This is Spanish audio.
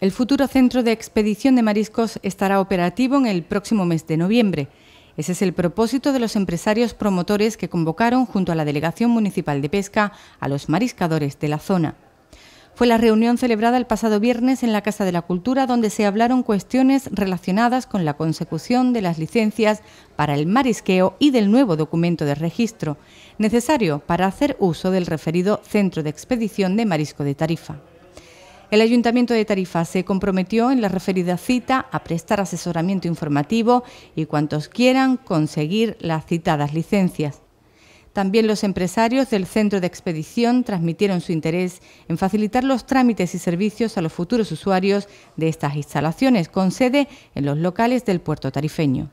El futuro centro de expedición de mariscos estará operativo en el próximo mes de noviembre. Ese es el propósito de los empresarios promotores que convocaron junto a la Delegación Municipal de Pesca a los mariscadores de la zona. Fue la reunión celebrada el pasado viernes en la Casa de la Cultura donde se hablaron cuestiones relacionadas con la consecución de las licencias para el marisqueo y del nuevo documento de registro necesario para hacer uso del referido Centro de Expedición de Marisco de Tarifa. El Ayuntamiento de Tarifa se comprometió en la referida cita a prestar asesoramiento informativo y cuantos quieran conseguir las citadas licencias. También los empresarios del centro de expedición transmitieron su interés en facilitar los trámites y servicios a los futuros usuarios de estas instalaciones con sede en los locales del puerto tarifeño.